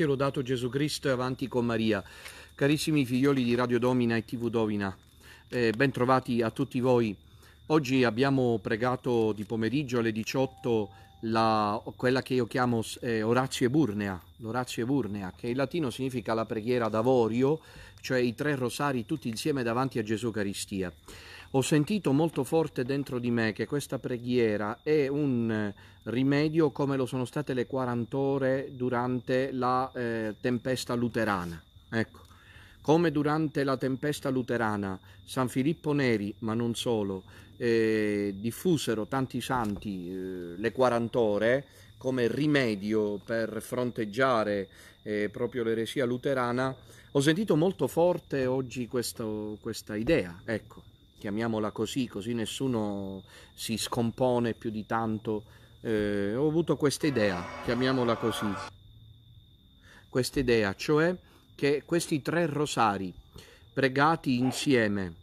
Sia lodato Gesù Cristo e avanti con Maria. Carissimi figlioli di Radio Domina e TV Domina, eh, ben trovati a tutti voi. Oggi abbiamo pregato di pomeriggio alle 18 la, quella che io chiamo eh, Orazio Eburnea, l'Orazio Eburnea, che in latino significa la preghiera d'avorio, cioè i tre rosari tutti insieme davanti a Gesù Caristia ho sentito molto forte dentro di me che questa preghiera è un eh, rimedio come lo sono state le 40 ore durante la eh, tempesta luterana. Ecco, come durante la tempesta luterana San Filippo Neri, ma non solo, eh, diffusero tanti santi eh, le 40 ore come rimedio per fronteggiare eh, proprio l'eresia luterana, ho sentito molto forte oggi questo, questa idea, ecco chiamiamola così, così nessuno si scompone più di tanto. Eh, ho avuto questa idea, chiamiamola così, questa idea, cioè che questi tre rosari pregati insieme,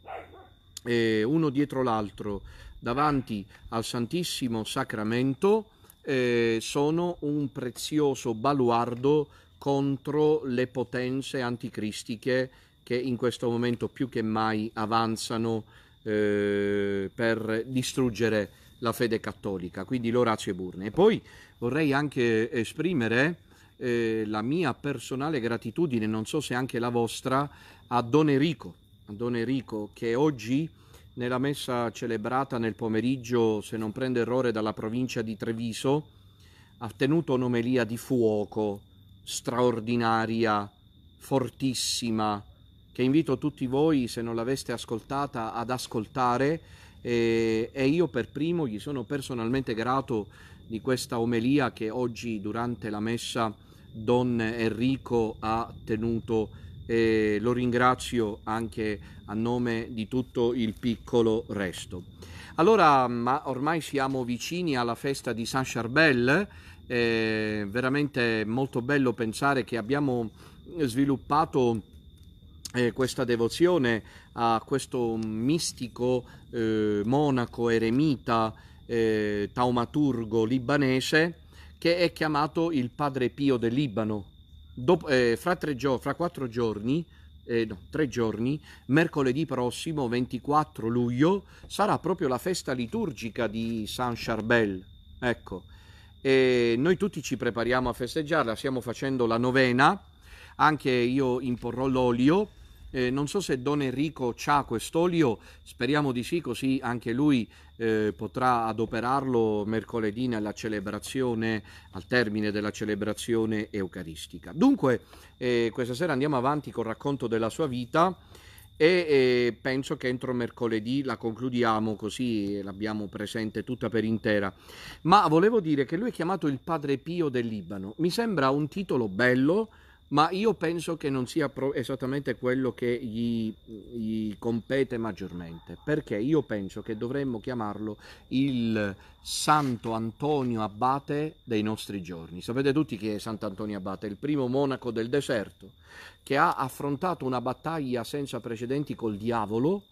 eh, uno dietro l'altro, davanti al Santissimo Sacramento, eh, sono un prezioso baluardo contro le potenze anticristiche che in questo momento più che mai avanzano eh, per distruggere la fede cattolica, quindi l'Orazio e Burne. E poi vorrei anche esprimere eh, la mia personale gratitudine, non so se anche la vostra, a Don Enrico, a Don Enrico che oggi nella messa celebrata nel pomeriggio, se non prendo errore, dalla provincia di Treviso, ha tenuto un'omelia di fuoco straordinaria, fortissima, che invito tutti voi, se non l'aveste ascoltata, ad ascoltare e, eh, e io per primo gli sono personalmente grato di questa omelia che oggi durante la messa Don Enrico ha tenuto e lo ringrazio anche a nome di tutto il piccolo resto. Allora, ma ormai siamo vicini alla festa di Saint Charbel, è eh, veramente molto bello pensare che abbiamo sviluppato eh, questa devozione a questo mistico eh, monaco eremita eh, taumaturgo libanese che è chiamato il padre Pio del Libano. Dop- eh, fra, tre gio- fra quattro giorni, eh, no, tre giorni, mercoledì prossimo 24 luglio, sarà proprio la festa liturgica di San Charbel. Ecco, e noi tutti ci prepariamo a festeggiarla, stiamo facendo la novena, anche io imporrò l'olio eh, non so se Don Enrico ha quest'olio, speriamo di sì, così anche lui eh, potrà adoperarlo mercoledì alla celebrazione, al termine della celebrazione eucaristica. Dunque, eh, questa sera andiamo avanti col racconto della sua vita e eh, penso che entro mercoledì la concludiamo così l'abbiamo presente tutta per intera. Ma volevo dire che lui è chiamato il padre Pio del Libano. Mi sembra un titolo bello ma io penso che non sia esattamente quello che gli, gli, compete maggiormente, perché io penso che dovremmo chiamarlo il Santo Antonio Abate dei nostri giorni. Sapete tutti chi è Sant'Antonio Abate, il primo monaco del deserto, che ha affrontato una battaglia senza precedenti col diavolo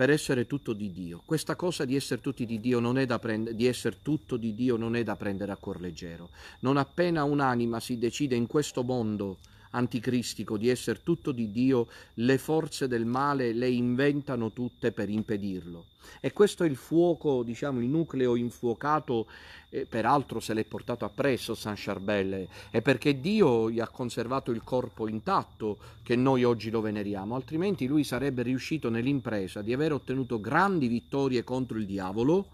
per essere tutto di Dio. Questa cosa di essere, di, Dio prend- di essere tutto di Dio non è da prendere a cuor leggero. Non appena un'anima si decide in questo mondo anticristico di essere tutto di Dio, le forze del male le inventano tutte per impedirlo. E questo è il fuoco, diciamo, il nucleo infuocato, eh, peraltro se l'è portato appresso San Charbel, è perché Dio gli ha conservato il corpo intatto che noi oggi lo veneriamo, altrimenti lui sarebbe riuscito nell'impresa di aver ottenuto grandi vittorie contro il diavolo,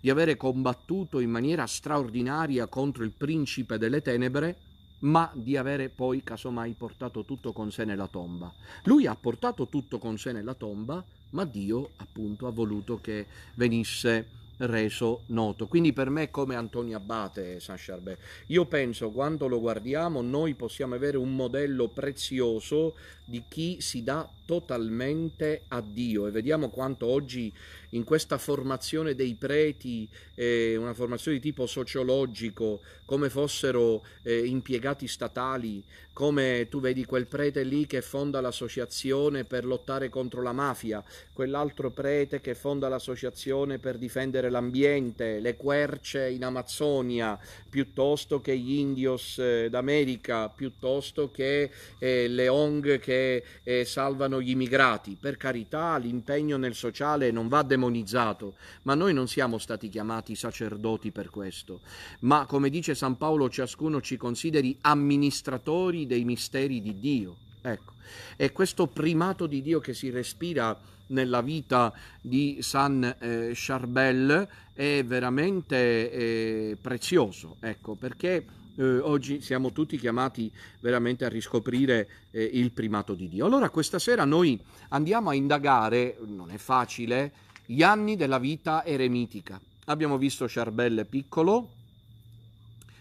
di avere combattuto in maniera straordinaria contro il principe delle tenebre, ma di avere poi casomai portato tutto con sé nella tomba. Lui ha portato tutto con sé nella tomba, ma Dio appunto ha voluto che venisse reso noto. Quindi per me è come Antonio Abate San Charbet. Io penso quando lo guardiamo noi possiamo avere un modello prezioso di chi si dà totalmente a Dio e vediamo quanto oggi in questa formazione dei preti, eh, una formazione di tipo sociologico, come fossero eh, impiegati statali, come tu vedi quel prete lì che fonda l'associazione per lottare contro la mafia, quell'altro prete che fonda l'associazione per difendere l'ambiente, le querce in Amazzonia, piuttosto che gli indios eh, d'America, piuttosto che eh, le ong che eh, salvano aiutano gli immigrati. Per carità, l'impegno nel sociale non va demonizzato, ma noi non siamo stati chiamati sacerdoti per questo. Ma, come dice San Paolo, ciascuno ci consideri amministratori dei misteri di Dio. Ecco, è questo primato di Dio che si respira nella vita di San eh, Charbel è veramente eh, prezioso, ecco, perché eh, oggi siamo tutti chiamati veramente a riscoprire eh, il primato di Dio. Allora questa sera noi andiamo a indagare, non è facile, gli anni della vita eremitica. Abbiamo visto Charbel piccolo,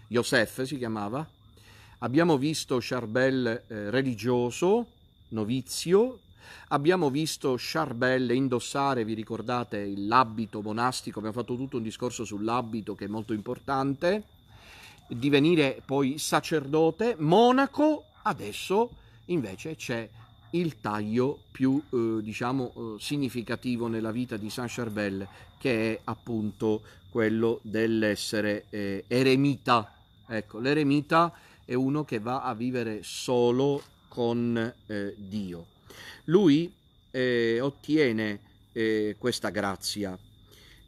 Yosef si chiamava, abbiamo visto Charbel eh, religioso, novizio, Abbiamo visto Charbel indossare, vi ricordate, l'abito monastico, abbiamo fatto tutto un discorso sull'abito che è molto importante divenire poi sacerdote, monaco, adesso invece c'è il taglio più eh, diciamo eh, significativo nella vita di Saint Charbel che è appunto quello dell'essere eh, eremita. Ecco, l'eremita è uno che va a vivere solo con eh, Dio. Lui eh, ottiene questa grazia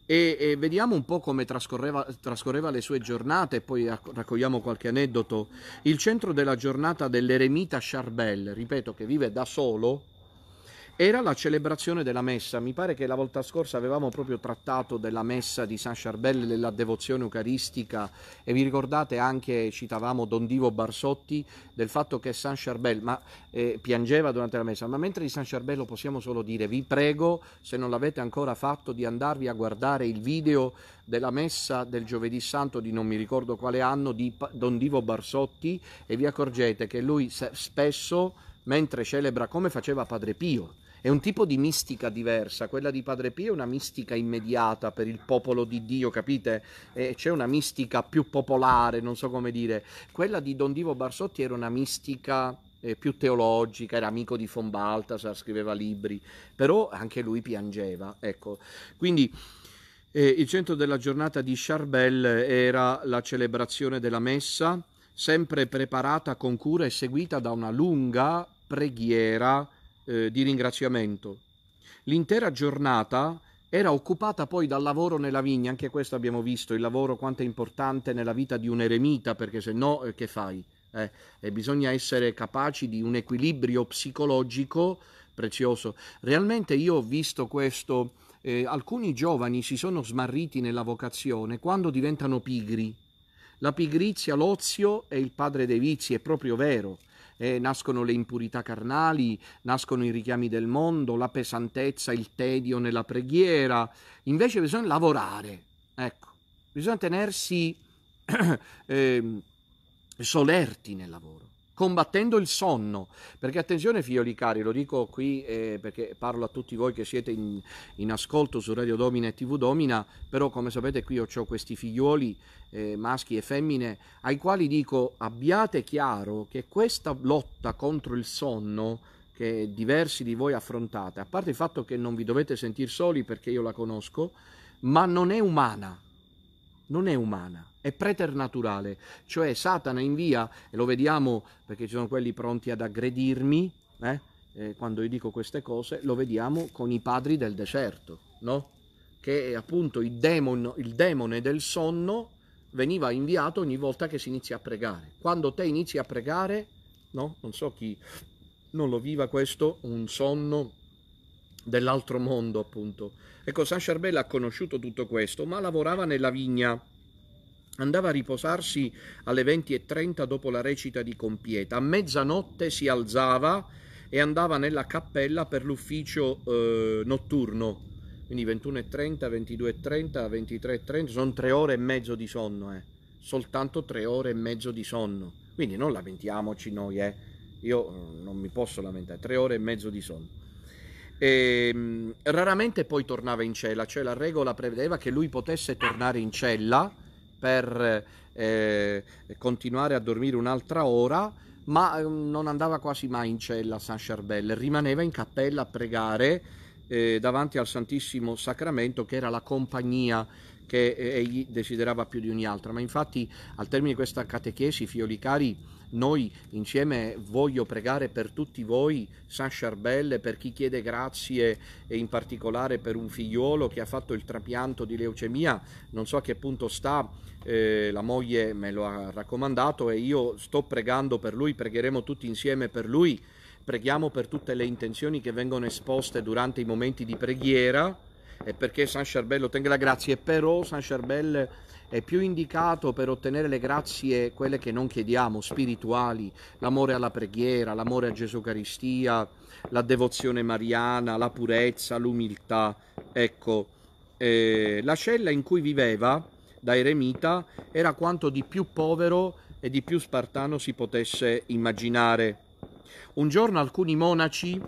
e, e, vediamo un po' come trascorreva, trascorreva le sue giornate, poi raccogliamo qualche aneddoto. Il centro della giornata dell'eremita Charbel, ripeto, che vive da solo, era la celebrazione della messa. Mi pare che la volta scorsa avevamo proprio trattato della messa di San Charbel, della devozione eucaristica e vi ricordate anche, citavamo Don Divo Barsotti, del fatto che San Charbel ma, eh, piangeva durante la messa, ma mentre di San Charbel lo possiamo solo dire, vi prego, se non l'avete ancora fatto, di andarvi a guardare il video della messa del giovedì santo di non mi ricordo quale anno di Don Divo Barsotti e vi accorgete che lui spesso mentre celebra come faceva Padre Pio, è un tipo di mistica diversa, quella di Padre Pio è una mistica immediata per il popolo di Dio, capite? E c'è una mistica più popolare, non so come dire. Quella di Don Divo Barsotti era una mistica eh, più teologica, era amico di von Baltasar, scriveva libri, però anche lui piangeva, ecco. Quindi... Eh, il centro della giornata di Charbel era la celebrazione della messa, sempre preparata con cura e seguita da una lunga preghiera eh, di ringraziamento. L'intera giornata era occupata poi dal lavoro nella vigna, anche questo abbiamo visto, il lavoro quanto è importante nella vita di un eremita, perché se no eh, che fai? Eh, e bisogna essere capaci di un equilibrio psicologico prezioso. Realmente io ho visto questo, eh, alcuni giovani si sono smarriti nella vocazione quando diventano pigri. La pigrizia, l'ozio è il padre dei vizi, è proprio vero eh, nascono le impurità carnali, nascono i richiami del mondo, la pesantezza, il tedio nella preghiera. Invece bisogna lavorare, ecco, bisogna tenersi eh, solerti nel lavoro combattendo il sonno. Perché attenzione, figlioli cari, lo dico qui eh, perché parlo a tutti voi che siete in, in, ascolto su Radio Domina e TV Domina, però come sapete qui ho questi figlioli eh, maschi e femmine ai quali dico abbiate chiaro che questa lotta contro il sonno che diversi di voi affrontate, a parte il fatto che non vi dovete sentire soli perché io la conosco, ma non è umana non è umana, è preternaturale, cioè Satana invia, e lo vediamo perché ci sono quelli pronti ad aggredirmi, eh? Eh, quando io dico queste cose, lo vediamo con i padri del deserto, no? che eh, appunto il, demon, il demone del sonno veniva inviato ogni volta che si inizia a pregare. Quando te inizi a pregare, no? non so chi non lo viva questo, un sonno dell'altro mondo, appunto. Ecco, San Charbel ha conosciuto tutto questo, ma lavorava nella vigna. Andava a riposarsi alle 20.30 dopo la recita di Compieta. A mezzanotte si alzava e andava nella cappella per l'ufficio eh, notturno. Quindi 21.30, 22.30, 23.30, sono tre ore e mezzo di sonno, eh. soltanto tre ore e mezzo di sonno. Quindi non lamentiamoci noi, eh. io mm, non mi posso lamentare, tre ore e mezzo di sonno. E, ehm, raramente poi tornava in cella, cioè la regola prevedeva che lui potesse tornare in cella per eh, continuare a dormire un'altra ora, ma ehm, non andava quasi mai in cella a San Charbel, rimaneva in cappella a pregare eh, davanti al Santissimo Sacramento che era la compagnia che eh, egli desiderava più di ogni altra. Ma infatti al termine di questa catechesi, figlioli cari, noi insieme voglio pregare per tutti voi, San Charbel, per chi chiede grazie e in particolare per un figliolo che ha fatto il trapianto di leucemia, non so a che punto sta, eh, la moglie me lo ha raccomandato e io sto pregando per lui, pregheremo tutti insieme per lui, preghiamo per tutte le intenzioni che vengono esposte durante i momenti di preghiera e perché San Charbel ottenga la grazia però San Charbel è più indicato per ottenere le grazie, quelle che non chiediamo, spirituali, l'amore alla preghiera, l'amore a Gesù Eucaristia, la devozione mariana, la purezza, l'umiltà. Ecco, eh, la cella in cui viveva da eremita era quanto di più povero e di più spartano si potesse immaginare. Un giorno alcuni monaci,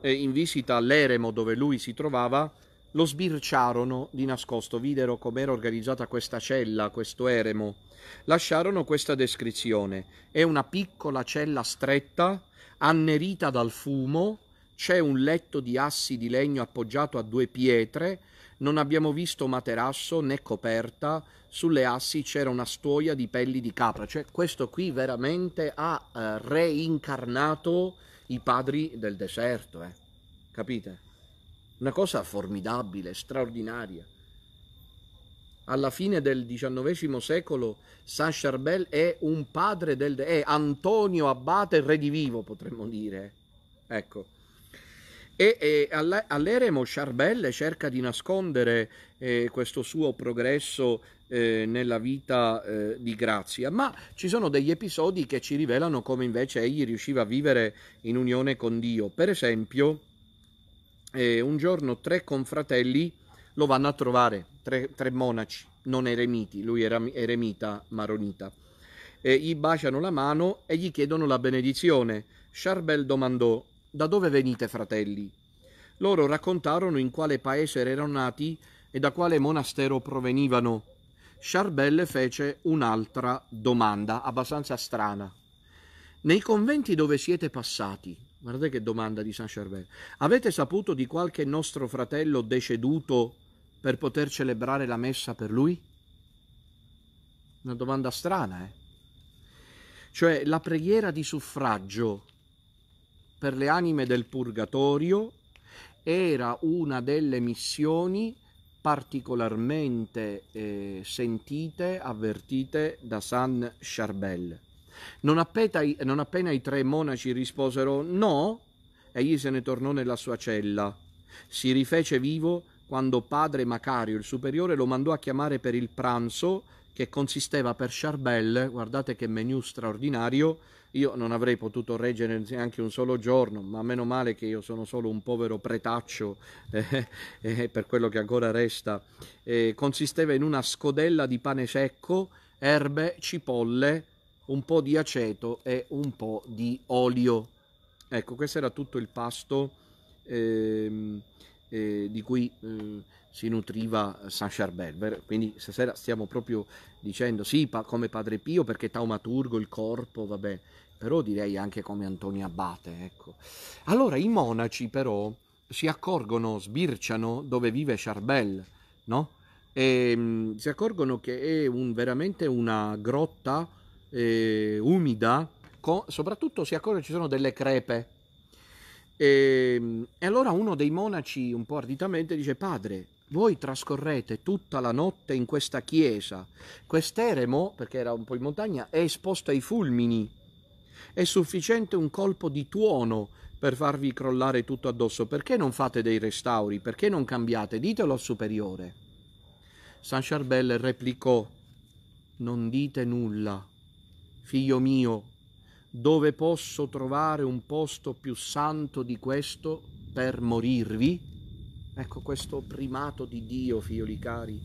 eh, in visita all'eremo dove lui si trovava, lo sbirciarono di nascosto, videro com'era organizzata questa cella, questo eremo. Lasciarono questa descrizione. È una piccola cella stretta, annerita dal fumo, c'è un letto di assi di legno appoggiato a due pietre, non abbiamo visto materasso né coperta, sulle assi c'era una stuoia di pelli di capra, cioè questo qui veramente ha eh, reincarnato i padri del deserto, eh. capite? Una cosa formidabile, straordinaria. Alla fine del XIX secolo Saint Charbel è un padre del... è Antonio Abbate redivivo, potremmo dire. Ecco. E, e all'eremo Charbel cerca di nascondere eh, questo suo progresso eh, nella vita eh, di grazia, ma ci sono degli episodi che ci rivelano come invece egli riusciva a vivere in unione con Dio. Per esempio, eh, un giorno tre confratelli lo vanno a trovare, tre, tre monaci, non eremiti, lui era eremita maronita. E gli baciano la mano e gli chiedono la benedizione. Charbel domandò, da dove venite fratelli? Loro raccontarono in quale paese erano nati e da quale monastero provenivano. Charbel fece un'altra domanda abbastanza strana. Nei conventi dove siete passati, Guardate che domanda di Saint Charbel. Avete saputo di qualche nostro fratello deceduto per poter celebrare la messa per lui? Una domanda strana, eh? Cioè la preghiera di suffragio per le anime del purgatorio era una delle missioni particolarmente eh, sentite, avvertite da Saint Charbel. Non appena, non appena i tre monaci risposero no, egli se ne tornò nella sua cella. Si rifece vivo quando padre Macario, il superiore, lo mandò a chiamare per il pranzo che consisteva per Charbel, guardate che menù straordinario, io non avrei potuto reggere neanche un solo giorno, ma meno male che io sono solo un povero pretaccio eh, eh, per quello che ancora resta. Eh, consisteva in una scodella di pane secco, erbe, cipolle, un po' di aceto e un po' di olio. Ecco, questo era tutto il pasto ehm, eh, di cui eh, si nutriva Saint Charbel. Quindi stasera stiamo proprio dicendo sì, pa- come Padre Pio perché taumaturgo il corpo, vabbè, però direi anche come Antonio Abate, ecco. Allora i monaci però si accorgono, sbirciano dove vive Charbel, no? E, ehm, mh, si accorgono che è un, veramente una grotta eh, umida, con, soprattutto si accorge che ci sono delle crepe. E, ehm, e allora uno dei monaci, un po' arditamente, dice: Padre, voi trascorrete tutta la notte in questa chiesa. Quest'eremo, perché era un po' in montagna, è esposto ai fulmini. È sufficiente un colpo di tuono per farvi crollare tutto addosso. Perché non fate dei restauri? Perché non cambiate? Ditelo al superiore. San Charbel replicò: Non dite nulla Figlio mio, dove posso trovare un posto più santo di questo per morirvi? Ecco questo primato di Dio, figlioli cari,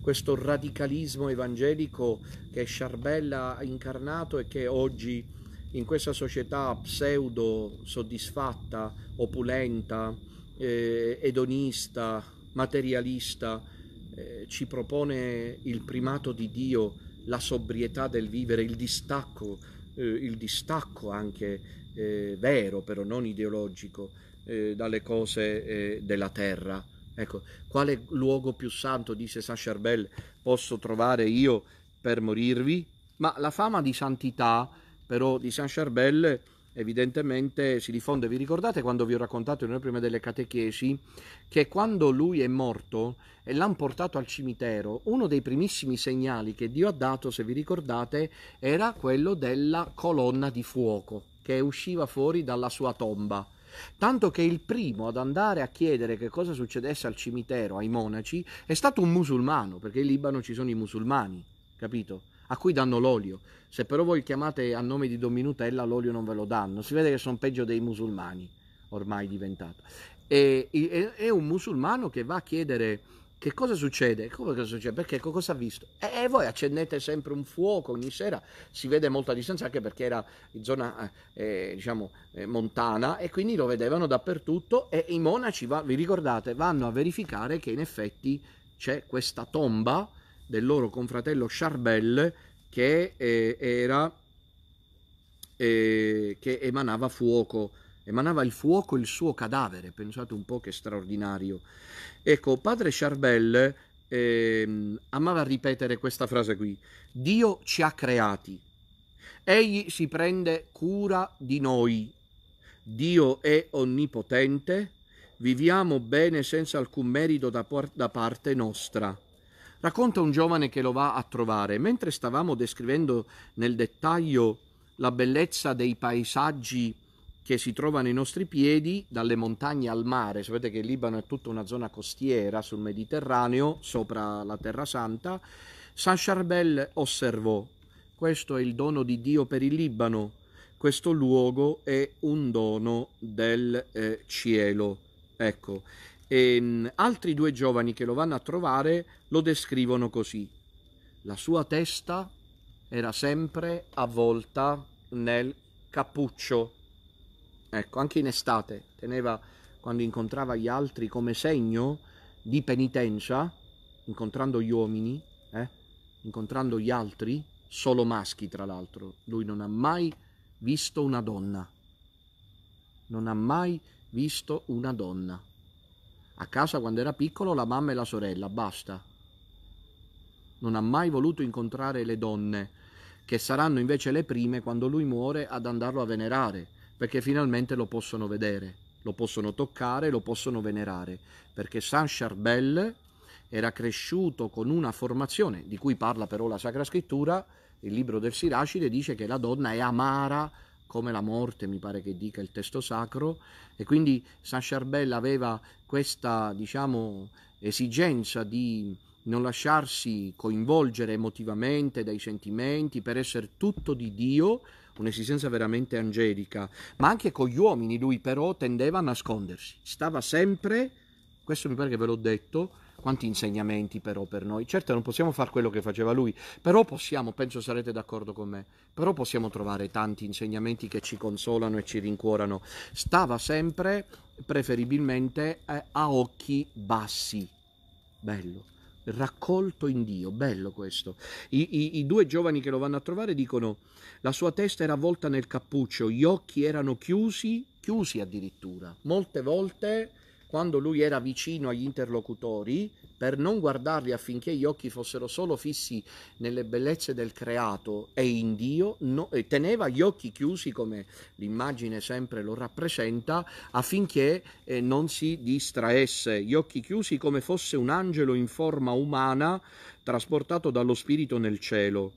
questo radicalismo evangelico che Sciarbella ha incarnato e che oggi in questa società pseudo soddisfatta, opulenta, eh, edonista, materialista, eh, ci propone il primato di Dio la sobrietà del vivere, il distacco, eh, il distacco anche eh, vero, però non ideologico, eh, dalle cose eh, della terra. Ecco, quale luogo più santo, disse Saint Charbel, posso trovare io per morirvi? Ma la fama di santità, però, di Saint Charbel evidentemente si diffonde. Vi ricordate quando vi ho raccontato in una prima delle catechesi che quando lui è morto e l'hanno portato al cimitero, uno dei primissimi segnali che Dio ha dato, se vi ricordate, era quello della colonna di fuoco che usciva fuori dalla sua tomba. Tanto che il primo ad andare a chiedere che cosa succedesse al cimitero, ai monaci, è stato un musulmano, perché in Libano ci sono i musulmani, capito? a cui danno l'olio. Se però voi chiamate a nome di Don Minutella l'olio non ve lo danno, si vede che sono peggio dei musulmani ormai diventata. E, e, è un musulmano che va a chiedere che cosa succede, come cosa succede, perché cosa ha visto. E, e, voi accendete sempre un fuoco ogni sera, si vede molta distanza anche perché era in zona eh, eh, diciamo, eh, montana e quindi lo vedevano dappertutto e i monaci, va, vi ricordate, vanno a verificare che in effetti c'è questa tomba del loro confratello Charbel che, eh, era, eh, che emanava fuoco emanava il fuoco il suo cadavere, pensate un po' che straordinario. Ecco, padre Charbel eh, amava ripetere questa frase qui, Dio ci ha creati, egli si prende cura di noi, Dio è onnipotente, viviamo bene senza alcun merito da, por- da parte nostra. Racconta un giovane che lo va a trovare. Mentre stavamo descrivendo nel dettaglio la bellezza dei paesaggi che si trovano ai nostri piedi, dalle montagne al mare, sapete che il Libano è tutta una zona costiera sul Mediterraneo, sopra la Terra Santa, Saint Charbel osservò, questo è il dono di Dio per il Libano, questo luogo è un dono del eh, cielo. Ecco, e ehm, altri due giovani che lo vanno a trovare lo descrivono così. La sua testa era sempre avvolta nel cappuccio. Ecco, anche in estate teneva, quando incontrava gli altri, come segno di penitenza, incontrando gli uomini, eh, incontrando gli altri, solo maschi tra l'altro. Lui non ha mai visto una donna. Non ha mai visto una donna. A casa quando era piccolo la mamma e la sorella, basta. Non ha mai voluto incontrare le donne, che saranno invece le prime quando lui muore ad andarlo a venerare, perché finalmente lo possono vedere, lo possono toccare, lo possono venerare, perché Saint Charbel era cresciuto con una formazione di cui parla però la Sacra Scrittura, il libro del Siracide dice che la donna è amara come la morte, mi pare che dica il testo sacro, e quindi San Charbel aveva questa, diciamo, esigenza di non lasciarsi coinvolgere emotivamente dai sentimenti per essere tutto di Dio, un'esistenza veramente angelica, ma anche con gli uomini lui però tendeva a nascondersi, stava sempre, questo mi pare che ve l'ho detto, quanti insegnamenti però per noi. Certo non possiamo fare quello che faceva lui, però possiamo, penso sarete d'accordo con me, però possiamo trovare tanti insegnamenti che ci consolano e ci rincuorano. Stava sempre, preferibilmente, eh, a occhi bassi. Bello raccolto in Dio. Bello questo. I, i, I, due giovani che lo vanno a trovare dicono: La sua testa era avvolta nel cappuccio, gli occhi erano chiusi, chiusi addirittura. Molte volte quando lui era vicino agli interlocutori, per non guardarli affinché gli occhi fossero solo fissi nelle bellezze del creato e in Dio, no, e teneva gli occhi chiusi come l'immagine sempre lo rappresenta, affinché eh, non si distraesse, gli occhi chiusi come fosse un angelo in forma umana trasportato dallo Spirito nel cielo.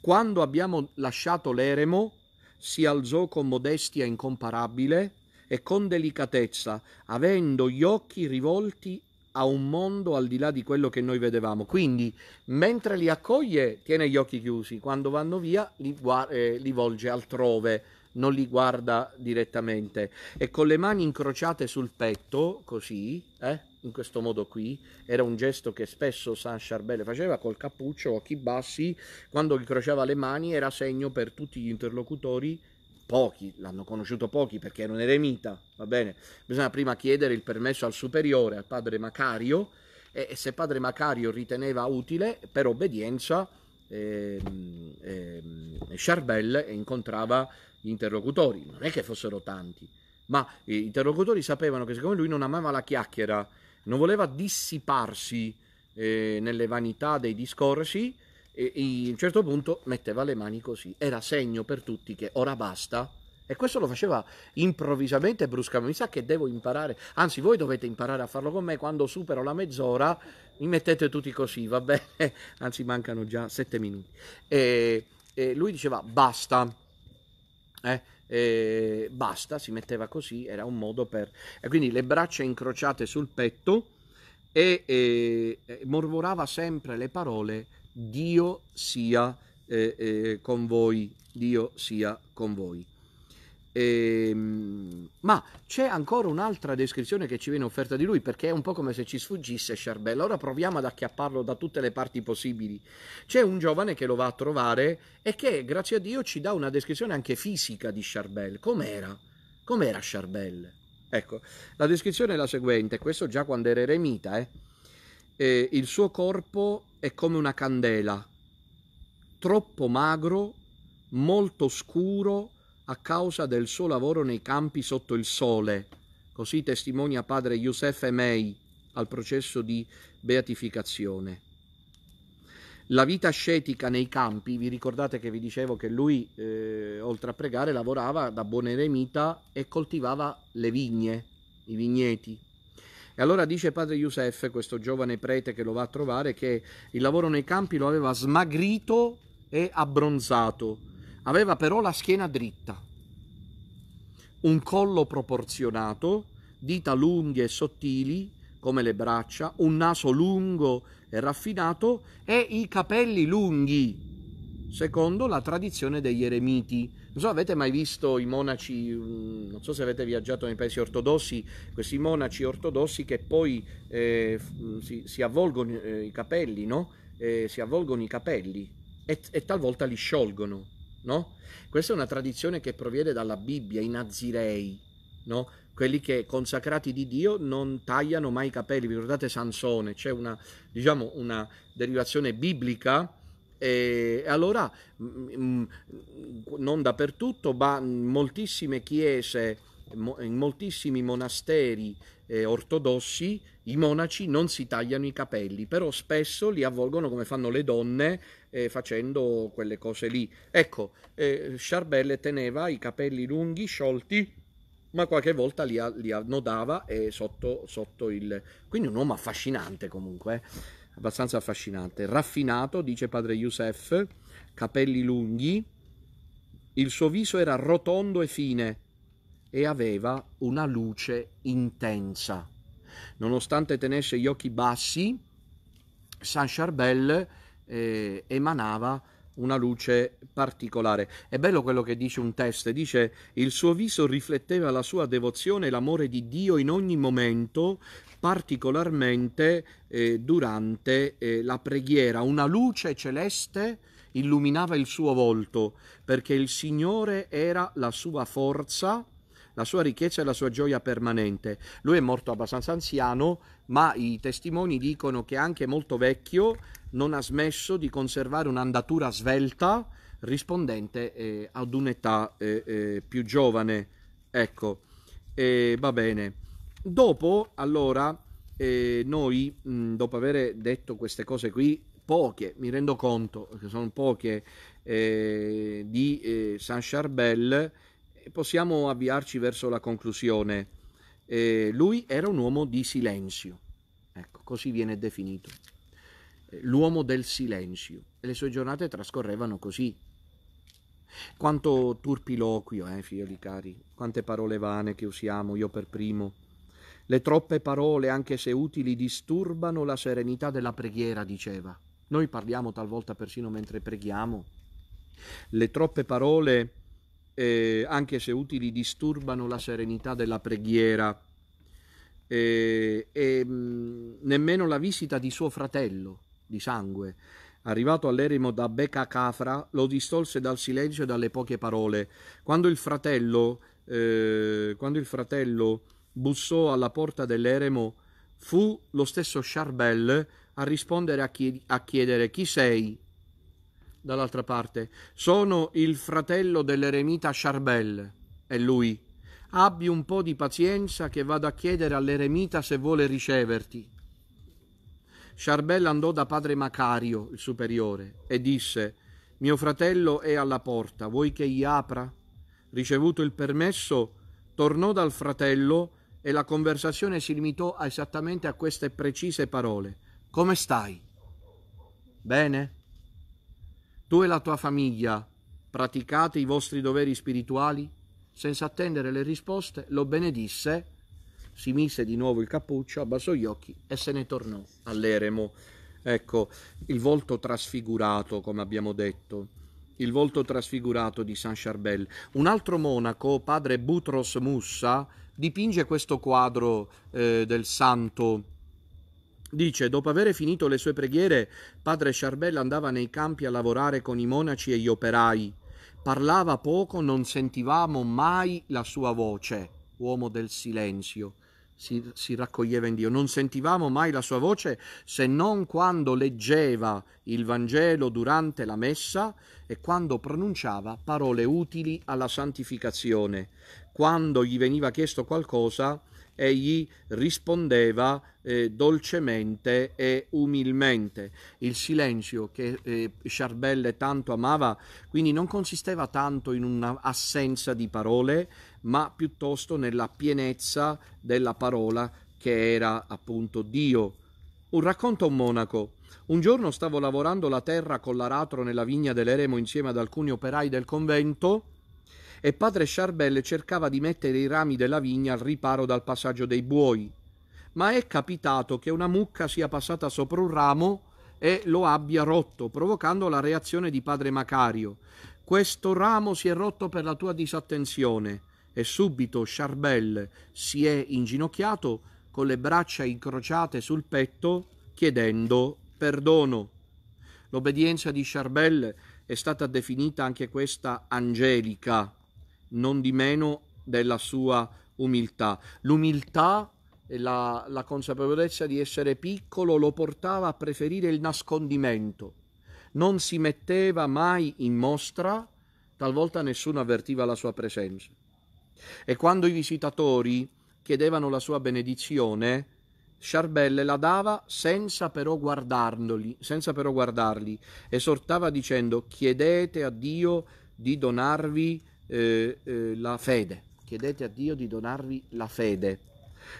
Quando abbiamo lasciato l'eremo, si alzò con modestia incomparabile, e con delicatezza, avendo gli occhi rivolti a un mondo al di là di quello che noi vedevamo. Quindi, mentre li accoglie, tiene gli occhi chiusi, quando vanno via li, eh, li volge altrove, non li guarda direttamente. E con le mani incrociate sul petto, così, eh, in questo modo qui, era un gesto che spesso San Charbel faceva col cappuccio, occhi bassi, quando incrociava le mani era segno per tutti gli interlocutori pochi, l'hanno conosciuto pochi perché era un eremita, va bene? Bisogna prima chiedere il permesso al superiore, al padre Macario, e, se padre Macario riteneva utile, per obbedienza, eh, eh, Charbel incontrava gli interlocutori, non è che fossero tanti, ma gli interlocutori sapevano che siccome lui non amava la chiacchiera, non voleva dissiparsi eh, nelle vanità dei discorsi, e, e, a un certo punto metteva le mani così. Era segno per tutti che ora basta. E questo lo faceva improvvisamente bruscamente. Mi sa che devo imparare, anzi voi dovete imparare a farlo con me, quando supero la mezz'ora mi mettete tutti così, va bene? Anzi mancano già sette minuti. E, e lui diceva basta. Eh? E basta, si metteva così, era un modo per... E quindi le braccia incrociate sul petto e, e, e mormorava sempre le parole Dio sia eh, eh, con voi, Dio sia con voi. E, ehm, ma c'è ancora un'altra descrizione che ci viene offerta di lui perché è un po' come se ci sfuggisse Sciarbella. Ora proviamo ad acchiapparlo da tutte le parti possibili. C'è un giovane che lo va a trovare e che, grazie a Dio, ci dà una descrizione anche fisica di Charbel. Com'era? Com'era Charbel? Ecco, la descrizione è la seguente, questo già quando era eremita, eh? eh, il suo corpo è come una candela, troppo magro, molto scuro a causa del suo lavoro nei campi sotto il sole. Così testimonia padre Youssef Emei al processo di beatificazione. La vita ascetica nei campi, vi ricordate che vi dicevo che lui, eh, oltre a pregare, lavorava da buon eremita e coltivava le vigne, i vigneti. E allora dice padre Giuseppe, questo giovane prete che lo va a trovare, che il lavoro nei campi lo aveva smagrito e abbronzato, aveva però la schiena dritta, un collo proporzionato, dita lunghe e sottili come le braccia, un naso lungo e raffinato e i capelli lunghi, secondo la tradizione degli eremiti non so, avete mai visto i monaci, mm, non so se avete viaggiato nei paesi ortodossi, questi monaci ortodossi che poi eh, mm, si, si, avvolgono eh, i capelli, no? Eh, si avvolgono i capelli e, e talvolta li sciolgono, no? Questa è una tradizione che proviene dalla Bibbia, i nazirei, no? quelli che consacrati di Dio non tagliano mai i capelli. Vi ricordate Sansone? C'è una, diciamo, una derivazione biblica e allora non dappertutto, ma in moltissime chiese, in moltissimi monasteri eh, ortodossi, i monaci non si tagliano i capelli, però spesso li avvolgono come fanno le donne eh, facendo quelle cose lì. Ecco, eh, Charbel teneva i capelli lunghi, sciolti, ma qualche volta li, li annodava eh, sotto, sotto il... Quindi un uomo affascinante comunque. Eh abbastanza affascinante. Raffinato, dice padre Youssef, capelli lunghi, il suo viso era rotondo e fine e aveva una luce intensa. Nonostante tenesse gli occhi bassi, Saint Charbel eh, emanava una luce particolare. È bello quello che dice un testo, dice il suo viso rifletteva la sua devozione e l'amore di Dio in ogni momento, particolarmente eh, durante eh, la preghiera. Una luce celeste illuminava il suo volto perché il Signore era la sua forza, la sua ricchezza e la sua gioia permanente. Lui è morto abbastanza anziano, ma i testimoni dicono che anche molto vecchio non ha smesso di conservare un'andatura svelta rispondente eh, ad un'età eh, eh, più giovane. Ecco, eh, va bene. Dopo, allora, eh, noi, mh, dopo aver detto queste cose qui, poche, mi rendo conto che sono poche, eh, di eh, Saint Charbel, eh, possiamo avviarci verso la conclusione. Eh, lui era un uomo di silenzio, ecco, così viene definito, eh, l'uomo del silenzio. E le sue giornate trascorrevano così, quanto turpiloquio, eh, figli cari, quante parole vane che usiamo, io per primo. Le troppe parole, anche se utili, disturbano la serenità della preghiera, diceva. Noi parliamo talvolta persino mentre preghiamo. Le troppe parole, eh, anche se utili, disturbano la serenità della preghiera. E, e mm, nemmeno la visita di suo fratello di sangue, arrivato all'eremo da Becca Cafra, lo distolse dal silenzio e dalle poche parole. Quando il fratello, eh, quando il fratello bussò alla porta dell'eremo, fu lo stesso Charbel a rispondere a, chied- a chiedere chi sei. Dall'altra parte, sono il fratello dell'eremita Charbel. E lui, abbi un po' di pazienza che vado a chiedere all'eremita se vuole riceverti. Charbel andò da padre Macario, il superiore, e disse, mio fratello è alla porta, vuoi che gli apra? Ricevuto il permesso, tornò dal fratello e la conversazione si limitò esattamente a queste precise parole. Come stai? Bene? Tu e la tua famiglia praticate i vostri doveri spirituali? Senza attendere le risposte, lo benedisse, si mise di nuovo il cappuccio, abbassò gli occhi e se ne tornò all'eremo. Ecco, il volto trasfigurato, come abbiamo detto, il volto trasfigurato di Saint Charbel. Un altro monaco, padre Butros Mussa, dipinge questo quadro eh, del santo. Dice, dopo aver finito le sue preghiere, padre Charbel andava nei campi a lavorare con i monaci e gli operai. Parlava poco, non sentivamo mai la sua voce, uomo del silenzio. Si, si, raccoglieva in Dio. Non sentivamo mai la sua voce se non quando leggeva il Vangelo durante la messa e quando pronunciava parole utili alla santificazione quando gli veniva chiesto qualcosa, egli rispondeva eh, dolcemente e umilmente. Il silenzio che eh, Charbelle tanto amava, quindi non consisteva tanto in un'assenza di parole, ma piuttosto nella pienezza della parola che era appunto Dio. Un racconto a un monaco. Un giorno stavo lavorando la terra con l'aratro nella vigna dell'Eremo insieme ad alcuni operai del convento e padre Charbel cercava di mettere i rami della vigna al riparo dal passaggio dei buoi. Ma è capitato che una mucca sia passata sopra un ramo e lo abbia rotto, provocando la reazione di padre Macario. Questo ramo si è rotto per la tua disattenzione. E subito Charbel si è inginocchiato con le braccia incrociate sul petto, chiedendo perdono. L'obbedienza di Charbel è stata definita anche questa angelica non di meno della sua umiltà. L'umiltà e la, la consapevolezza di essere piccolo lo portava a preferire il nascondimento. Non si metteva mai in mostra, talvolta nessuno avvertiva la sua presenza. E quando i visitatori chiedevano la sua benedizione, Charbel la dava senza però, guardarli, senza però guardarli, esortava dicendo chiedete a Dio di donarvi eh, eh, la fede, chiedete a Dio di donarvi la fede.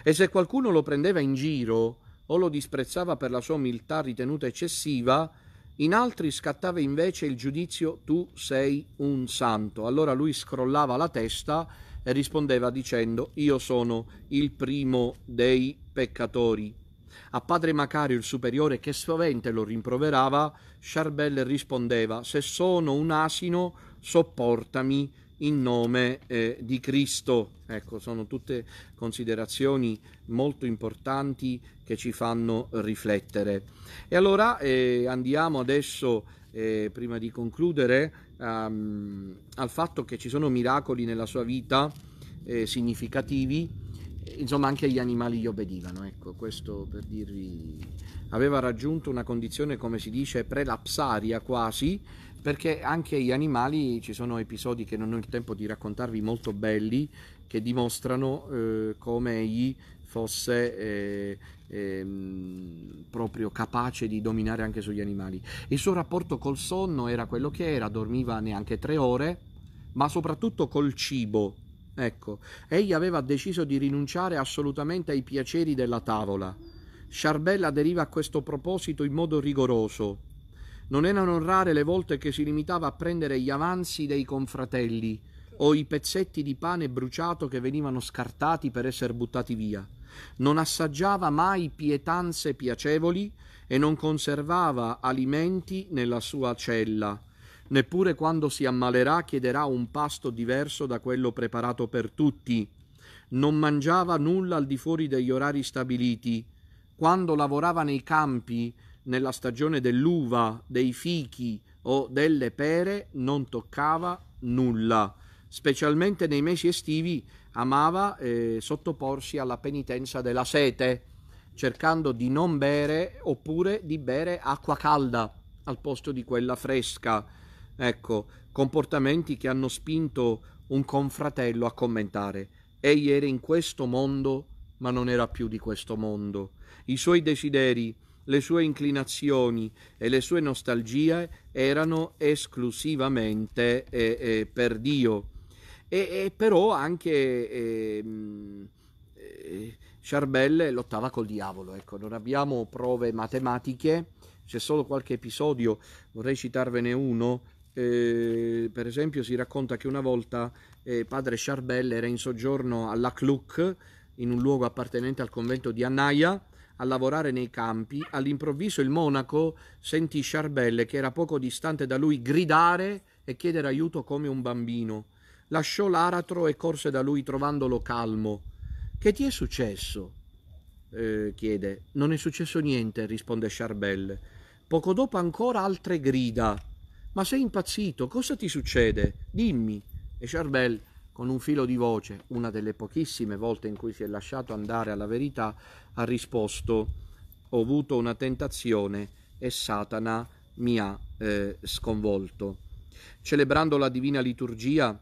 E se qualcuno lo prendeva in giro o lo disprezzava per la sua umiltà ritenuta eccessiva, in altri scattava invece il giudizio tu sei un santo. Allora lui scrollava la testa e rispondeva dicendo io sono il primo dei peccatori. A padre Macario il superiore che sovente lo rimproverava, Charbel rispondeva se sono un asino sopportami in nome eh, di Cristo. Ecco, sono tutte considerazioni molto importanti che ci fanno riflettere. E allora eh, andiamo adesso, eh, prima di concludere, um, al fatto che ci sono miracoli nella sua vita eh, significativi. Insomma, anche gli animali gli obbedivano, ecco, questo per dirvi aveva raggiunto una condizione, come si dice, prelapsaria quasi, perché anche gli animali ci sono episodi che non ho il tempo di raccontarvi molto belli che dimostrano eh, come egli fosse eh, eh, proprio capace di dominare anche sugli animali. Il suo rapporto col sonno era quello che era, dormiva neanche tre ore, ma soprattutto col cibo. Ecco, egli aveva deciso di rinunciare assolutamente ai piaceri della tavola. Sciarbella deriva a questo proposito in modo rigoroso non erano rare le volte che si limitava a prendere gli avanzi dei confratelli o i pezzetti di pane bruciato che venivano scartati per essere buttati via. Non assaggiava mai pietanze piacevoli e non conservava alimenti nella sua cella. Neppure quando si ammalerà chiederà un pasto diverso da quello preparato per tutti. Non mangiava nulla al di fuori degli orari stabiliti. Quando lavorava nei campi nella stagione dell'uva, dei fichi o delle pere non toccava nulla. Specialmente nei mesi estivi amava eh, sottoporsi alla penitenza della sete, cercando di non bere oppure di bere acqua calda al posto di quella fresca. Ecco, comportamenti che hanno spinto un confratello a commentare. Egli era in questo mondo, ma non era più di questo mondo. I suoi desideri le sue inclinazioni e le sue nostalgie erano esclusivamente eh, eh, per Dio. E, e però anche ehm, eh, Charbel lottava col diavolo, ecco, non abbiamo prove matematiche, c'è solo qualche episodio, vorrei citarvene uno, eh, per esempio si racconta che una volta eh, padre Charbel era in soggiorno alla Cluc, in un luogo appartenente al convento di Annaia, a lavorare nei campi, all'improvviso il monaco sentì Charbel, che era poco distante da lui, gridare e chiedere aiuto come un bambino. Lasciò l'aratro e corse da lui trovandolo calmo. Che ti è successo? Eh, chiede. Non è successo niente, risponde Charbel. Poco dopo ancora altre grida. Ma sei impazzito, cosa ti succede? Dimmi. E Charbel con un filo di voce, una delle pochissime volte in cui si è lasciato andare alla verità, ha risposto ho avuto una tentazione e Satana mi ha eh, sconvolto. Celebrando la divina liturgia,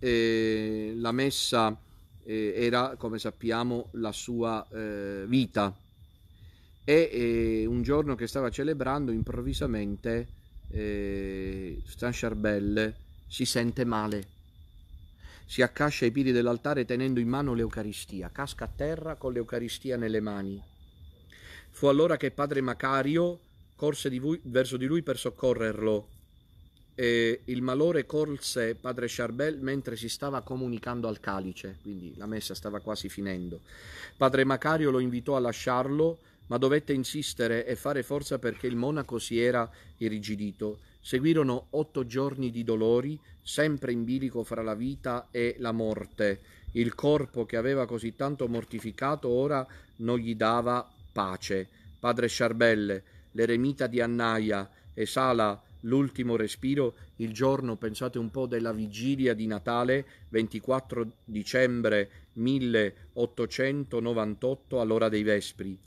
eh, la messa eh, era, come sappiamo, la sua eh, vita e eh, un giorno che stava celebrando improvvisamente eh, Stan Charbel si sente male si accascia ai piedi dell'altare tenendo in mano l'Eucaristia, casca a terra con l'Eucaristia nelle mani. Fu allora che padre Macario corse di lui, verso di lui per soccorrerlo. E il malore colse padre Charbel mentre si stava comunicando al calice, quindi la messa stava quasi finendo. Padre Macario lo invitò a lasciarlo, ma dovette insistere e fare forza perché il monaco si era irrigidito Seguirono otto giorni di dolori, sempre in bilico fra la vita e la morte. Il corpo che aveva così tanto mortificato ora non gli dava pace. Padre Sciarbelle, l'eremita di Annaia, esala l'ultimo respiro il giorno, pensate un po', della vigilia di Natale, 24 dicembre 1898, all'ora dei Vespri.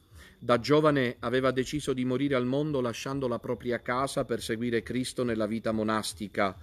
Da giovane aveva deciso di morire al mondo lasciando la propria casa per seguire Cristo nella vita monastica.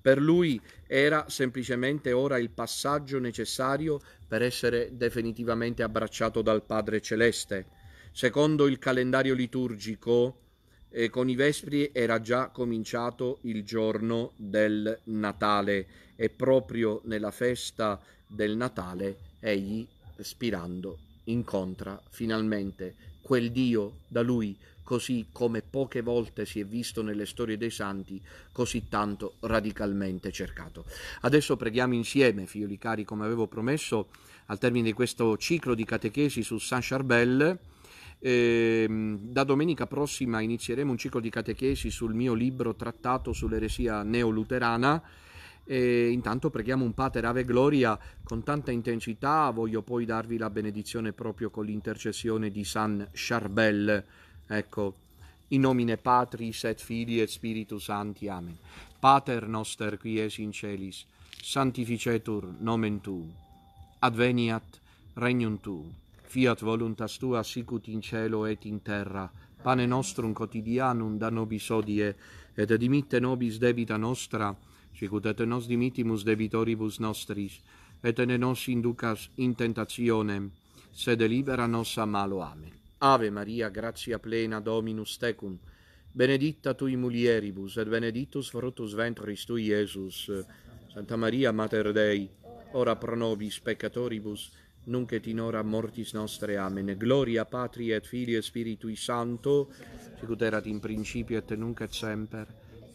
Per lui era semplicemente ora il passaggio necessario per essere definitivamente abbracciato dal Padre Celeste. Secondo il calendario liturgico, eh, con i Vespri era già cominciato il giorno del Natale e proprio nella festa del Natale egli, spirando, incontra finalmente quel Dio da lui, così come poche volte si è visto nelle storie dei santi, così tanto radicalmente cercato. Adesso preghiamo insieme, figlioli cari, come avevo promesso, al termine di questo ciclo di catechesi su Saint Charbel. Ehm, da domenica prossima inizieremo un ciclo di catechesi sul mio libro trattato sull'eresia neoluterana e intanto preghiamo un Pater Ave Gloria con tanta intensità, voglio poi darvi la benedizione proprio con l'intercessione di San Charbel. Ecco, in nomine Patris et Filii et Spiritus Sancti. Amen. Pater noster qui es in celis, sanctificetur nomen tu. Adveniat regnum tu. Fiat voluntas tua sicut in cielo et in terra. Pane nostrum quotidianum da nobis odie et dimitte nobis debita nostra sicut et nos dimitimus debitoribus nostris, et ne nos inducas in tentationem, sed libera nos a malo. Amen. Ave Maria, gratia plena Dominus tecum, benedicta tui mulieribus, et benedictus fructus ventris tui, Iesus. Santa Maria, Mater Dei, ora pro nobis peccatoribus, nunc et in hora mortis nostre. Amen. Gloria Patria, et Filio e Spiritui Santo, sicut erat in principio et nunc et semper,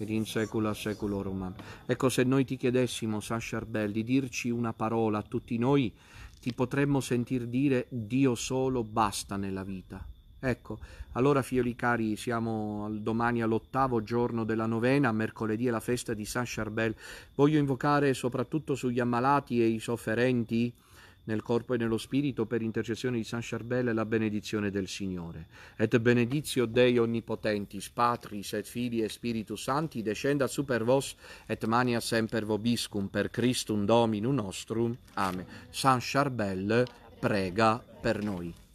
ed in secula seculorum. Amen. Ecco, se noi ti chiedessimo, Sasciarbel, di dirci una parola a tutti noi, ti potremmo sentir dire Dio solo basta nella vita. Ecco, allora figlioli cari, siamo domani all'ottavo giorno della novena, mercoledì è la festa di San Charbel. Voglio invocare soprattutto sugli ammalati e i sofferenti nel corpo e nello spirito, per intercessione di San Charbel, la benedizione del Signore. Et benedizio Dei Onnipotentis, Patris, et Filii, e spiritu santi, descenda super vos, et mania semper vobiscum, per Christum Dominum nostrum. Amen. San Charbel prega per noi.